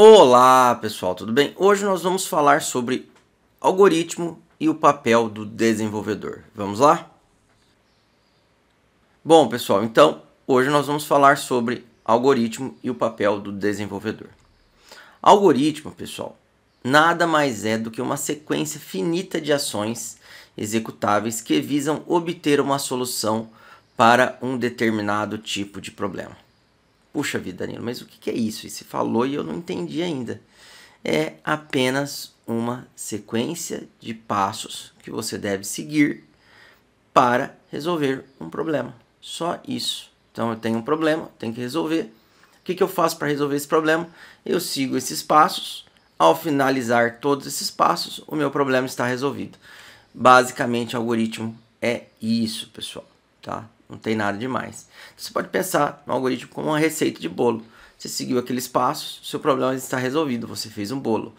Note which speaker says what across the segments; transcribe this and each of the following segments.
Speaker 1: Olá pessoal, tudo bem? Hoje nós vamos falar sobre algoritmo e o papel do desenvolvedor. Vamos lá? Bom pessoal, então hoje nós vamos falar sobre algoritmo e o papel do desenvolvedor. Algoritmo, pessoal, nada mais é do que uma sequência finita de ações executáveis que visam obter uma solução para um determinado tipo de problema. Puxa vida, Danilo, mas o que é isso? E se falou e eu não entendi ainda. É apenas uma sequência de passos que você deve seguir para resolver um problema. Só isso. Então eu tenho um problema, tenho que resolver. O que, que eu faço para resolver esse problema? Eu sigo esses passos. Ao finalizar todos esses passos, o meu problema está resolvido. Basicamente, algoritmo é isso, pessoal. Tá? não tem nada demais. Então, você pode pensar no algoritmo como uma receita de bolo. Você seguiu aqueles passos, seu problema está resolvido, você fez um bolo.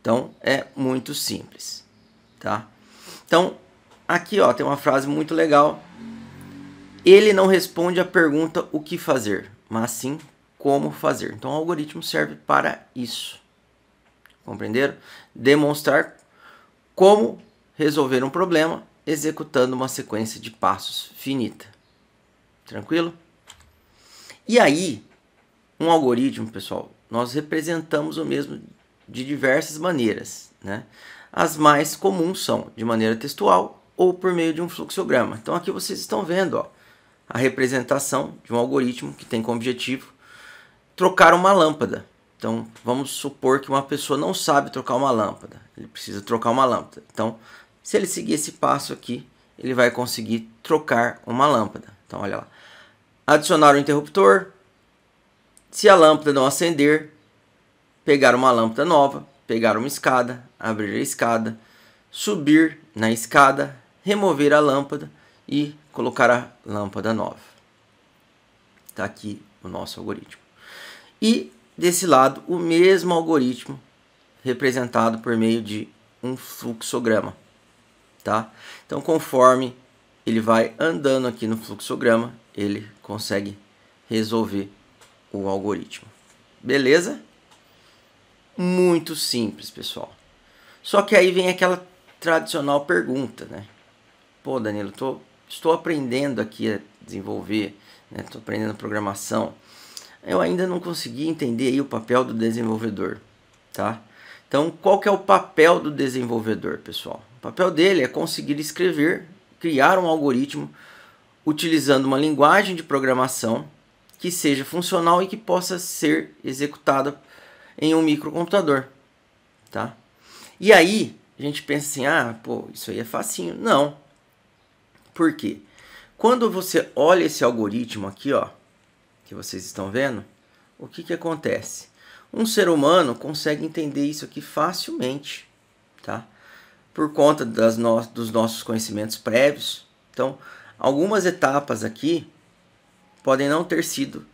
Speaker 1: Então é muito simples, tá? Então aqui ó tem uma frase muito legal. Ele não responde à pergunta o que fazer, mas sim como fazer. Então o algoritmo serve para isso. Compreenderam? Demonstrar como resolver um problema executando uma sequência de passos finita. Tranquilo? E aí, um algoritmo, pessoal, nós representamos o mesmo de diversas maneiras. Né? As mais comuns são de maneira textual ou por meio de um fluxograma. Então aqui vocês estão vendo ó, a representação de um algoritmo que tem como objetivo trocar uma lâmpada. Então vamos supor que uma pessoa não sabe trocar uma lâmpada. Ele precisa trocar uma lâmpada. Então se ele seguir esse passo aqui, ele vai conseguir trocar uma lâmpada. Então, olha lá. Adicionar um interruptor. Se a lâmpada não acender, pegar uma lâmpada nova, pegar uma escada, abrir a escada, subir na escada, remover a lâmpada e colocar a lâmpada nova. Está aqui o nosso algoritmo. E desse lado, o mesmo algoritmo representado por meio de um fluxograma tá? Então, conforme ele vai andando aqui no fluxograma, ele consegue resolver o algoritmo. Beleza? Muito simples, pessoal. Só que aí vem aquela tradicional pergunta, né? Pô, Danilo, tô, estou aprendendo aqui a desenvolver, né? Estou aprendendo programação. Eu ainda não consegui entender aí o papel do desenvolvedor, tá? Então, qual que é o papel do desenvolvedor, pessoal? O papel dele é conseguir escrever, criar um algoritmo utilizando uma linguagem de programação que seja funcional e que possa ser executada em um microcomputador, tá? E aí, a gente pensa assim: "Ah, pô, isso aí é facinho". Não. Por quê? Quando você olha esse algoritmo aqui, ó, que vocês estão vendo, o que que acontece? Um ser humano consegue entender isso aqui facilmente, tá? por conta das no dos nossos conhecimentos prévios. Então, algumas etapas aqui podem não ter sido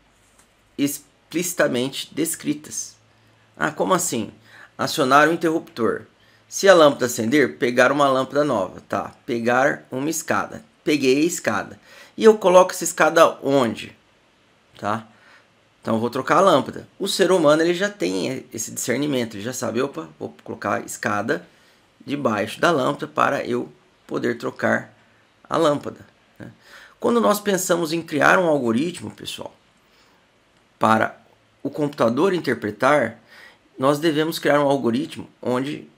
Speaker 1: explicitamente descritas. Ah, como assim? Acionar o interruptor. Se a lâmpada acender, pegar uma lâmpada nova, tá? Pegar uma escada. Peguei a escada. E eu coloco essa escada onde? Tá? Então vou trocar a lâmpada. O ser humano ele já tem esse discernimento, ele já sabe, opa, vou colocar escada debaixo da lâmpada para eu poder trocar a lâmpada. Né? Quando nós pensamos em criar um algoritmo, pessoal, para o computador interpretar, nós devemos criar um algoritmo onde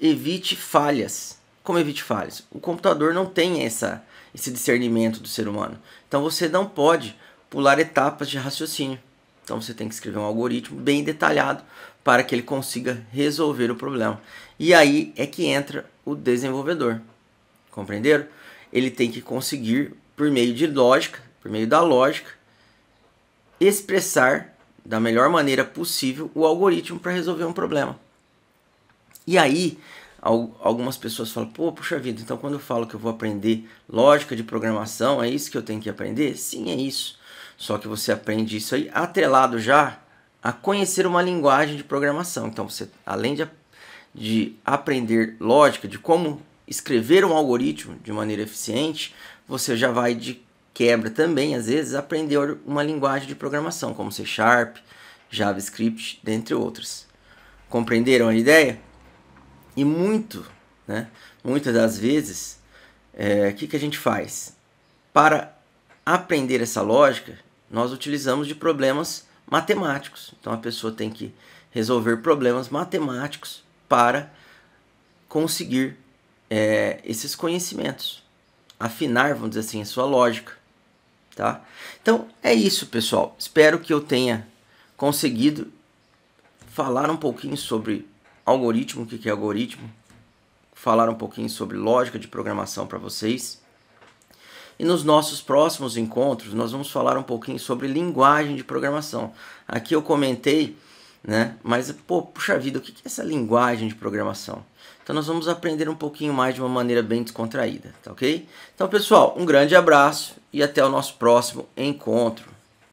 Speaker 1: evite falhas. Como evite falhas? O computador não tem essa, esse discernimento do ser humano. Então você não pode pular etapas de raciocínio. Então você tem que escrever um algoritmo bem detalhado para que ele consiga resolver o problema. E aí é que entra o desenvolvedor. Compreenderam? Ele tem que conseguir, por meio de lógica, por meio da lógica, expressar da melhor maneira possível o algoritmo para resolver um problema. E aí, algumas pessoas falam, pô, puxa vida, então quando eu falo que eu vou aprender lógica de programação, é isso que eu tenho que aprender? Sim, é isso. Só que você aprende isso aí atrelado já a conhecer uma linguagem de programação. Então você, além de, de aprender lógica, de como escrever um algoritmo de maneira eficiente, você já vai de quebra também, às vezes, aprender uma linguagem de programação, como C Sharp, JavaScript, dentre outras. Compreenderam a ideia? E muito, né? Muitas das vezes, é, o é, que, que a gente faz? Para aprender essa lógica, nós utilizamos de problemas matemáticos. Então a pessoa tem que resolver problemas matemáticos para conseguir é, esses conhecimentos, afinar, vamos dizer assim, a sua lógica. Tá? Então é isso, pessoal. Espero que eu tenha conseguido falar um pouquinho sobre algoritmo, o que é algoritmo, falar um pouquinho sobre lógica de programação para vocês. E nos nossos próximos encontros, nós vamos falar um pouquinho sobre linguagem de programação. Aqui eu comentei, né? Mas, pô, puxa vida, o que é essa linguagem de programação? Então, nós vamos aprender um pouquinho mais de uma maneira bem descontraída, tá ok? Então, pessoal, um grande abraço e até o nosso próximo encontro.